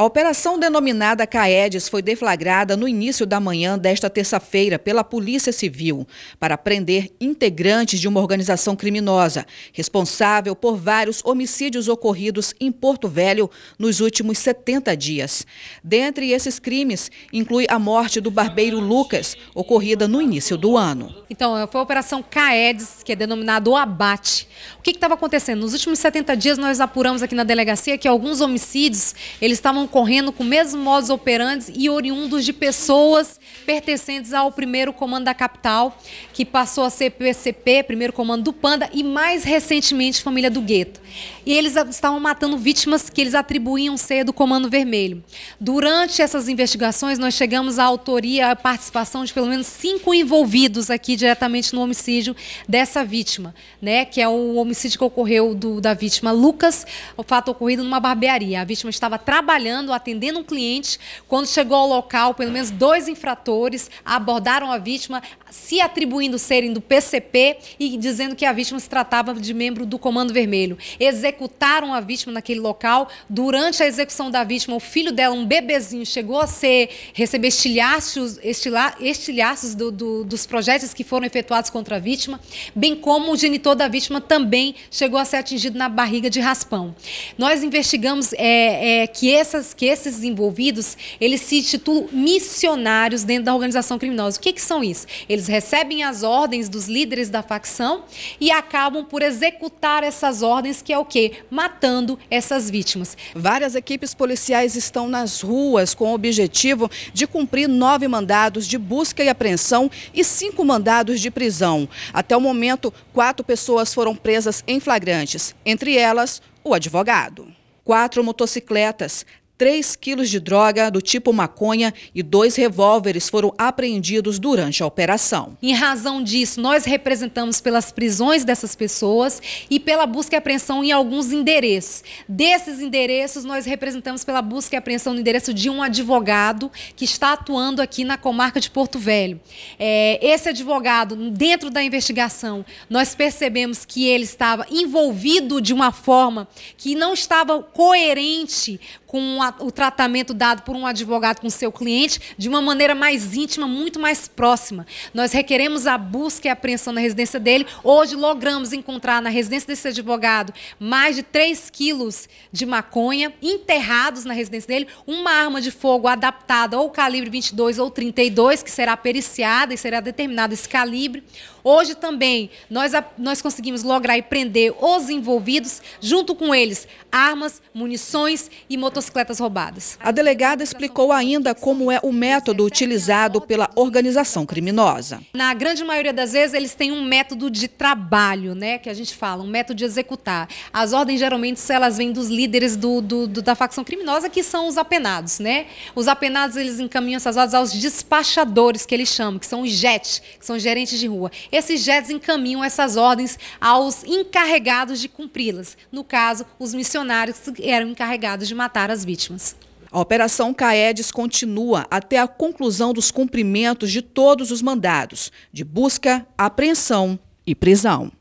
A operação denominada CAEDES foi deflagrada no início da manhã desta terça-feira pela Polícia Civil para prender integrantes de uma organização criminosa responsável por vários homicídios ocorridos em Porto Velho nos últimos 70 dias. Dentre esses crimes, inclui a morte do barbeiro Lucas, ocorrida no início do ano. Então, foi a operação CAEDES, que é denominada o abate. O que estava acontecendo? Nos últimos 70 dias, nós apuramos aqui na delegacia que alguns homicídios eles estavam ocorrendo com mesmos mesmo modus e oriundos de pessoas pertencentes ao primeiro comando da capital, que passou a ser PCP, primeiro comando do Panda, e mais recentemente família do Gueto. E eles estavam matando vítimas que eles atribuíam ser do Comando Vermelho. Durante essas investigações, nós chegamos à autoria, à participação de pelo menos cinco envolvidos aqui diretamente no homicídio dessa vítima, né? Que é o homicídio que ocorreu do, da vítima Lucas, o fato ocorrido numa barbearia. A vítima estava trabalhando trabalhando, atendendo um cliente. Quando chegou ao local, pelo menos dois infratores abordaram a vítima, se atribuindo serem do PCP e dizendo que a vítima se tratava de membro do Comando Vermelho. Executaram a vítima naquele local. Durante a execução da vítima, o filho dela, um bebezinho, chegou a ser receber estilhaços, estila, estilhaços do, do, dos projetos que foram efetuados contra a vítima, bem como o genitor da vítima também chegou a ser atingido na barriga de raspão. Nós investigamos é, é, que essas que esses envolvidos, eles se titulam missionários dentro da organização criminosa. O que, que são isso? Eles recebem as ordens dos líderes da facção e acabam por executar essas ordens, que é o quê? Matando essas vítimas. Várias equipes policiais estão nas ruas com o objetivo de cumprir nove mandados de busca e apreensão e cinco mandados de prisão. Até o momento, quatro pessoas foram presas em flagrantes, entre elas o advogado. Quatro motocicletas, 3 quilos de droga do tipo maconha e dois revólveres foram apreendidos durante a operação. Em razão disso, nós representamos pelas prisões dessas pessoas e pela busca e apreensão em alguns endereços. Desses endereços, nós representamos pela busca e apreensão no endereço de um advogado que está atuando aqui na comarca de Porto Velho. É, esse advogado, dentro da investigação, nós percebemos que ele estava envolvido de uma forma que não estava coerente com a o tratamento dado por um advogado com seu cliente de uma maneira mais íntima, muito mais próxima. Nós requeremos a busca e apreensão na residência dele. Hoje logramos encontrar na residência desse advogado mais de 3 quilos de maconha enterrados na residência dele, uma arma de fogo adaptada ou calibre 22 ou 32, que será periciada e será determinado esse calibre Hoje também nós, nós conseguimos lograr e prender os envolvidos, junto com eles, armas, munições e motocicletas roubadas. A delegada explicou ainda como é o método utilizado pela organização criminosa. Na grande maioria das vezes, eles têm um método de trabalho, né, que a gente fala, um método de executar. As ordens, geralmente, elas vêm dos líderes do, do, do da facção criminosa, que são os apenados. né? Os apenados, eles encaminham essas ordens aos despachadores, que eles chamam, que são os JET, que são gerentes de rua. Esses jets encaminham essas ordens aos encarregados de cumpri-las, no caso, os missionários que eram encarregados de matar as vítimas. A Operação CAEDES continua até a conclusão dos cumprimentos de todos os mandados de busca, apreensão e prisão.